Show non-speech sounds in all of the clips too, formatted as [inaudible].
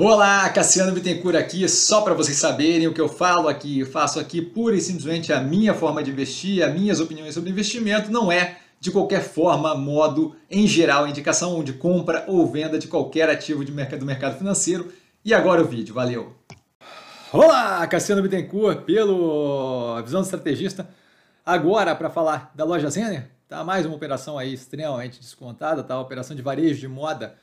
Olá, Cassiano Bittencourt aqui, só para vocês saberem o que eu falo aqui, eu faço aqui pura e simplesmente a minha forma de investir, as minhas opiniões sobre investimento, não é de qualquer forma, modo, em geral, indicação de compra ou venda de qualquer ativo de mercado, do mercado financeiro. E agora o vídeo, valeu! Olá, Cassiano Bittencourt, pelo Visão do Estrategista. Agora, para falar da loja Zener, tá mais uma operação aí extremamente descontada, tá? operação de varejo de moda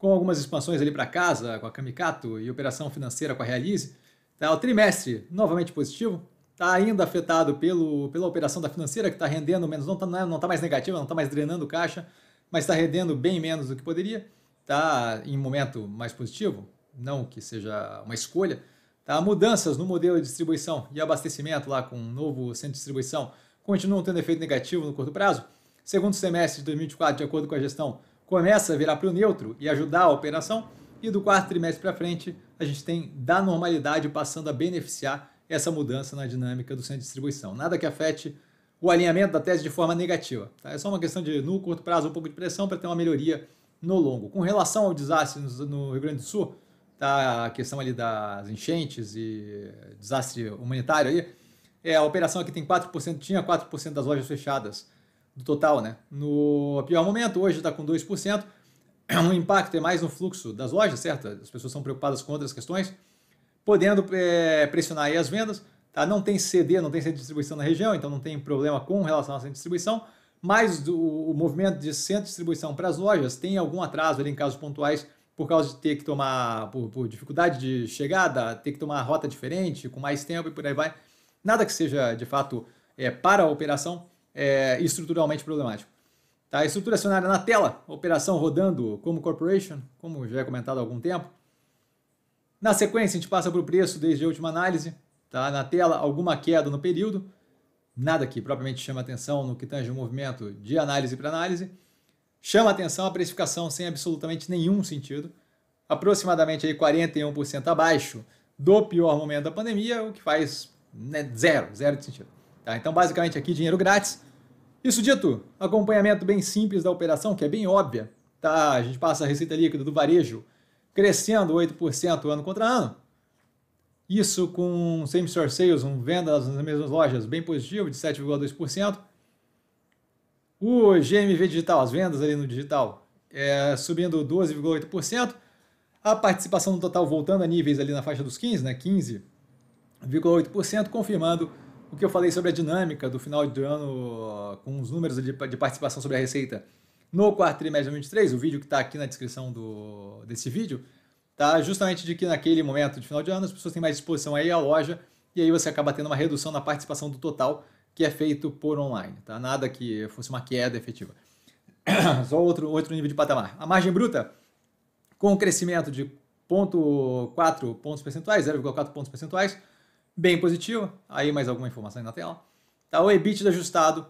com algumas expansões ali para casa, com a Kamikato e operação financeira com a Realize, tá, o trimestre novamente positivo, está ainda afetado pelo, pela operação da financeira que está rendendo menos, não está é, não tá mais negativa, não está mais drenando caixa, mas está rendendo bem menos do que poderia, está em um momento mais positivo, não que seja uma escolha, tá? mudanças no modelo de distribuição e abastecimento lá com um novo centro de distribuição continuam tendo efeito negativo no curto prazo, segundo semestre de 2024, de acordo com a gestão, começa a virar para o neutro e ajudar a operação, e do quarto trimestre para frente, a gente tem da normalidade passando a beneficiar essa mudança na dinâmica do centro de distribuição. Nada que afete o alinhamento da tese de forma negativa. Tá? É só uma questão de, no curto prazo, um pouco de pressão para ter uma melhoria no longo. Com relação ao desastre no Rio Grande do Sul, tá? a questão ali das enchentes e desastre humanitário aí, é, a operação aqui tem 4%, tinha 4% das lojas fechadas do total, né? No pior momento, hoje está com 2%. O é impacto é mais no fluxo das lojas, certo? As pessoas são preocupadas com outras questões, podendo é, pressionar aí as vendas. Tá? Não tem CD, não tem centro de distribuição na região, então não tem problema com relação à centro de distribuição. Mas o, o movimento de centro de distribuição para as lojas tem algum atraso ali em casos pontuais por causa de ter que tomar, por, por, dificuldade de chegada, ter que tomar rota diferente, com mais tempo e por aí vai. Nada que seja de fato é, para a operação, é, estruturalmente problemático. Tá, estrutura acionária na tela, operação rodando como corporation, como já é comentado há algum tempo. Na sequência, a gente passa para o preço desde a última análise. Tá? Na tela, alguma queda no período, nada que propriamente chama atenção no que tange o movimento de análise para análise. Chama atenção a precificação sem absolutamente nenhum sentido, aproximadamente aí 41% abaixo do pior momento da pandemia, o que faz né, zero, zero de sentido. Tá? Então, basicamente aqui, dinheiro grátis. Isso dito, acompanhamento bem simples da operação, que é bem óbvia. Tá? A gente passa a receita líquida do varejo crescendo 8% ano contra ano. Isso com same-store sales, um vendas nas mesmas lojas, bem positivo, de 7,2%. O GMV digital, as vendas ali no digital, é, subindo 12,8%. A participação no total voltando a níveis ali na faixa dos 15, né, 15,8%, confirmando o que eu falei sobre a dinâmica do final de ano com os números de, de participação sobre a receita no quarto trimestre de 2023, o vídeo que está aqui na descrição do, desse vídeo, tá justamente de que naquele momento de final de ano as pessoas têm mais disposição aí à loja e aí você acaba tendo uma redução na participação do total que é feito por online, tá? Nada que fosse uma queda efetiva. [coughs] Só outro, outro nível de patamar. A margem bruta, com o crescimento de 0,4 pontos percentuais, 0,4 pontos percentuais, bem positivo. Aí mais alguma informação aí na tela. Tá, o EBITDA ajustado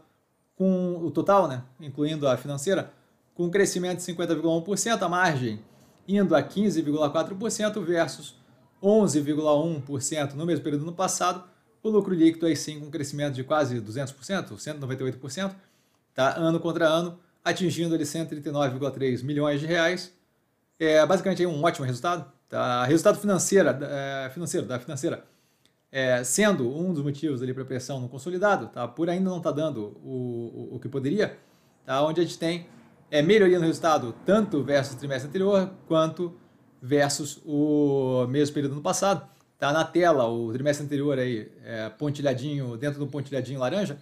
com o total, né, incluindo a financeira, com um crescimento de 50,1%, a margem indo a 15,4% versus 11,1% no mesmo período no passado. O lucro líquido aí sim com um crescimento de quase 200%, 198%, tá, ano contra ano, atingindo ali 139,3 milhões de reais. É basicamente aí um ótimo resultado. Tá? Resultado financeira, é, financeiro da financeira é, sendo um dos motivos ali para pressão no consolidado, tá? Por ainda não estar tá dando o, o, o, que poderia, tá? Onde a gente tem é, melhoria no resultado tanto versus o trimestre anterior quanto versus o mesmo período do passado. Tá na tela o trimestre anterior aí é, pontilhadinho dentro do pontilhadinho laranja,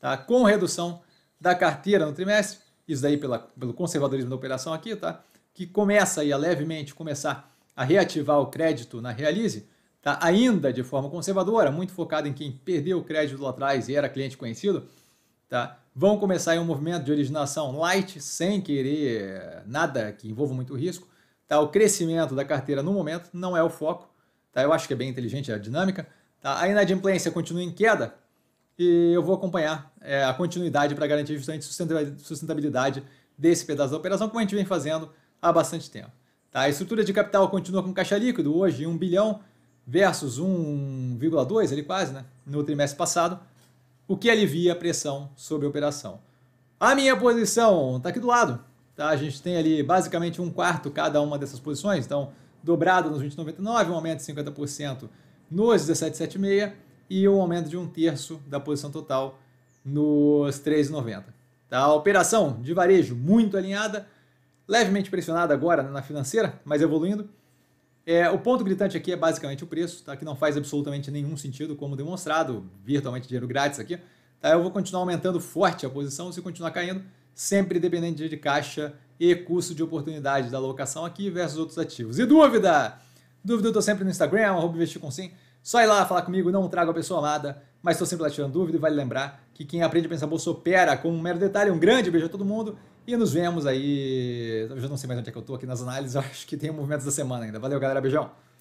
tá? Com redução da carteira no trimestre, isso daí pela, pelo conservadorismo da operação aqui, tá? Que começa aí a levemente começar a reativar o crédito na Realize tá? ainda de forma conservadora, muito focado em quem perdeu o crédito lá atrás e era cliente conhecido, tá? vão começar um movimento de originação light, sem querer nada que envolva muito risco. Tá? O crescimento da carteira no momento não é o foco. Tá? Eu acho que é bem inteligente a dinâmica. Tá? A inadimplência continua em queda e eu vou acompanhar é, a continuidade para garantir justamente sustentabilidade desse pedaço da operação, como a gente vem fazendo há bastante tempo. Tá? A estrutura de capital continua com caixa líquido, hoje 1 bilhão, versus 1,2 ele quase, né, no trimestre passado, o que alivia a pressão sobre a operação. A minha posição está aqui do lado, tá? A gente tem ali basicamente um quarto cada uma dessas posições, então dobrado nos 20,99, um aumento de 50% nos 17,76 e um aumento de um terço da posição total nos 3,90. Tá? A operação de varejo muito alinhada, levemente pressionada agora né, na financeira, mas evoluindo. É, o ponto gritante aqui é basicamente o preço, tá? que não faz absolutamente nenhum sentido, como demonstrado, virtualmente dinheiro grátis aqui. Tá? Eu vou continuar aumentando forte a posição, se continuar caindo, sempre dependente de caixa e custo de oportunidade da locação aqui versus outros ativos. E dúvida? Dúvida eu estou sempre no Instagram, arroba investir com sim. Só ir lá falar comigo, não trago a pessoa amada mas estou sempre lá tirando dúvida e vale lembrar que quem aprende a pensar bolsa opera com um mero detalhe. Um grande beijo a todo mundo e nos vemos aí. Eu já não sei mais onde é que eu estou aqui nas análises, [laughs] acho que tem movimentos da semana ainda. Valeu, galera, beijão!